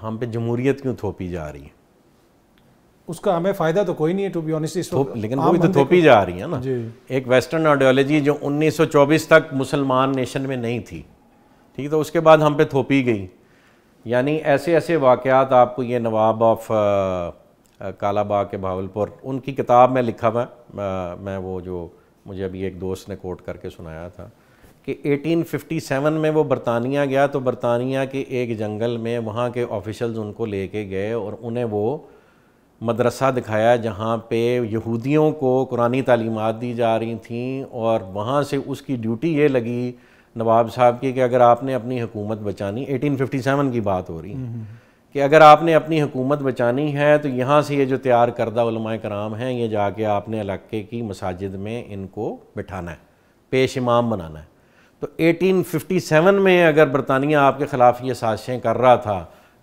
हम पे जमहूरियत क्यों थोपी जा रही है उसका हमें फ़ायदा तो कोई नहीं है टू बी ऑनेस्ट इस थोप, लेकिन वो भी तो थोपी जा रही है ना एक वेस्टर्न आइडियोलॉजी जो 1924 तक मुसलमान नेशन में नहीं थी ठीक है तो उसके बाद हम पे थोपी गई यानी ऐसे ऐसे वाक़ात आपको ये नवाब ऑफ uh, uh, कालाबाग के भावलपुर उनकी किताब में लिखा हुआ मैं वो जो मुझे अभी एक दोस्त ने कोट करके सुनाया था कि 1857 में वो बरतानिया गया तो बरतानिया के एक जंगल में वहाँ के ऑफिशल्स उनको लेके गए और उन्हें वो मदरसा दिखाया जहाँ पे यहूदियों को कुरानी तालीमत दी जा रही थी और वहाँ से उसकी ड्यूटी ये लगी नवाब साहब की कि अगर आपने अपनी हुकूमत बचानी 1857 की बात हो रही कि अगर आपने अपनी हुकूमत बचानी है तो यहाँ से ये जो तैयार करदा कराम हैं ये जाके आपने इलाके की मसाजिद में इनको बिठाना है पेश इमाम बनाना है तो 1857 में अगर बरतानिया आपके ख़िलाफ़ ये साजिशें कर रहा था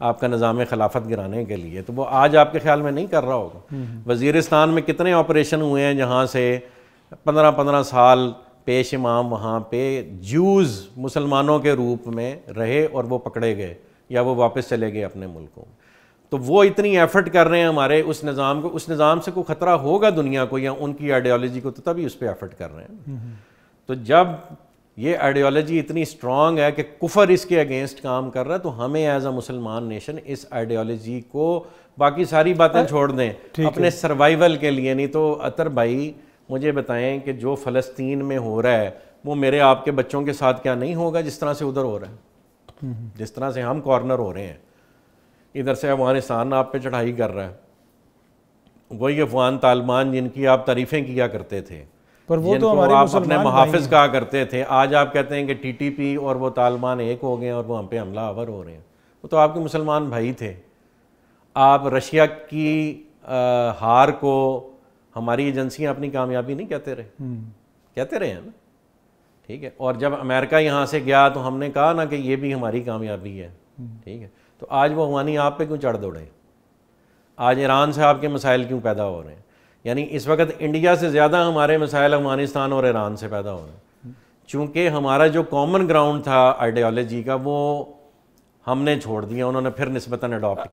आपका निज़ाम खिलाफत गिराने के लिए तो वो आज आपके ख्याल में नहीं कर रहा होगा हम्म। वजीरस्तान में कितने ऑपरेशन हुए हैं जहाँ से पंद्रह पंद्रह साल पेश इमाम वहाँ पे जूज़ मुसलमानों के रूप में रहे और वो पकड़े गए या वो वापस चले गए अपने मुल्कों तो वो इतनी एफर्ट कर रहे हैं हमारे उस निज़ाम को उस निज़ाम से कोई ख़तरा होगा दुनिया को या उनकी आइडियालॉजी को तो तभी उस पर एफर्ट कर रहे हैं हम्म। तो जब ये आइडियोलॉजी इतनी स्ट्रांग है कि कुफर इसके अगेंस्ट काम कर रहा है तो हमें एज अ मुसलमान नेशन इस आइडियोलॉजी को बाकी सारी बातें हाँ, छोड़ दें अपने सर्वाइवल के लिए नहीं तो अतर भाई मुझे बताएं कि जो फ़लस्तीन में हो रहा है वो मेरे आपके बच्चों के साथ क्या नहीं होगा जिस तरह से उधर हो रहा है हम्म। जिस तरह से हम कॉर्नर हो रहे हैं इधर से अफगानिस्तान आप पे चढ़ाई कर रहा है वही अफगान तालिबान जिनकी आप तारीफ़ें किया करते थे पर वो तो हमारे आप अपने मुहाफिज कहा करते थे आज आप कहते हैं कि टीटीपी और वो तालिबान एक हो गए और वो हम पे हमला आवर हो रहे हैं वो तो आपके मुसलमान भाई थे आप रशिया की आ, हार को हमारी एजेंसियां अपनी कामयाबी नहीं कहते रहे हम्म। कहते रहे हैं ना ठीक है और जब अमेरिका यहाँ से गया तो हमने कहा ना कि ये भी हमारी कामयाबी है हम्म। ठीक है तो आज वो हमानी आप पे क्यों चढ़ दौड़े आज ईरान से आपके मसाइल क्यों पैदा हो रहे हैं यानी इस वक्त इंडिया से ज़्यादा हमारे मसाइल अफगानिस्तान और ईरान से पैदा हो रहे हैं चूँकि हमारा जो कॉमन ग्राउंड था आइडियालॉजी का वो हमने छोड़ दिया उन्होंने फिर नस्बता अडॉप्ट